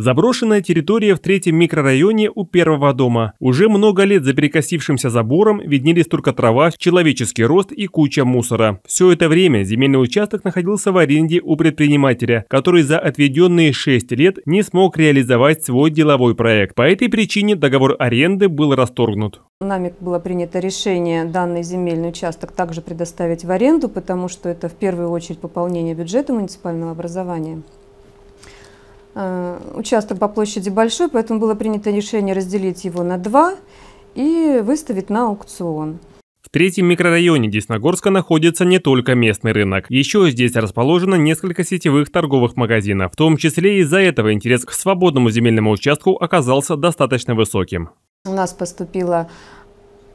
Заброшенная территория в третьем микрорайоне у первого дома. Уже много лет за перекосившимся забором виднелись только трава, человеческий рост и куча мусора. Все это время земельный участок находился в аренде у предпринимателя, который за отведенные 6 лет не смог реализовать свой деловой проект. По этой причине договор аренды был расторгнут. Нами было принято решение данный земельный участок также предоставить в аренду, потому что это в первую очередь пополнение бюджета муниципального образования. Э, участок по площади большой, поэтому было принято решение разделить его на два и выставить на аукцион. В третьем микрорайоне Десногорска находится не только местный рынок. Еще здесь расположено несколько сетевых торговых магазинов. В том числе из-за этого интерес к свободному земельному участку оказался достаточно высоким. У нас поступило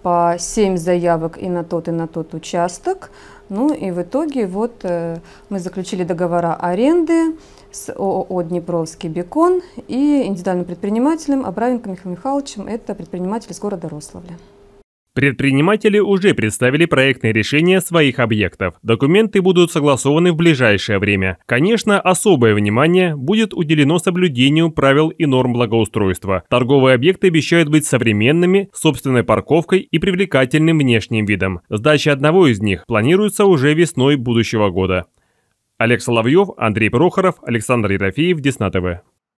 по 7 заявок и на тот, и на тот участок. Ну и в итоге вот э, мы заключили договора аренды с ООО «Днепровский Бекон» и индивидуальным предпринимателем Абраменко Михаил Михайловичем, это предприниматель из города Рославля. Предприниматели уже представили проектные решения своих объектов. Документы будут согласованы в ближайшее время. Конечно, особое внимание будет уделено соблюдению правил и норм благоустройства. Торговые объекты обещают быть современными, собственной парковкой и привлекательным внешним видом. Сдача одного из них планируется уже весной будущего года. Олег Соловьев, Андрей Прохоров, Александр Ерофеев, Десна ТВ.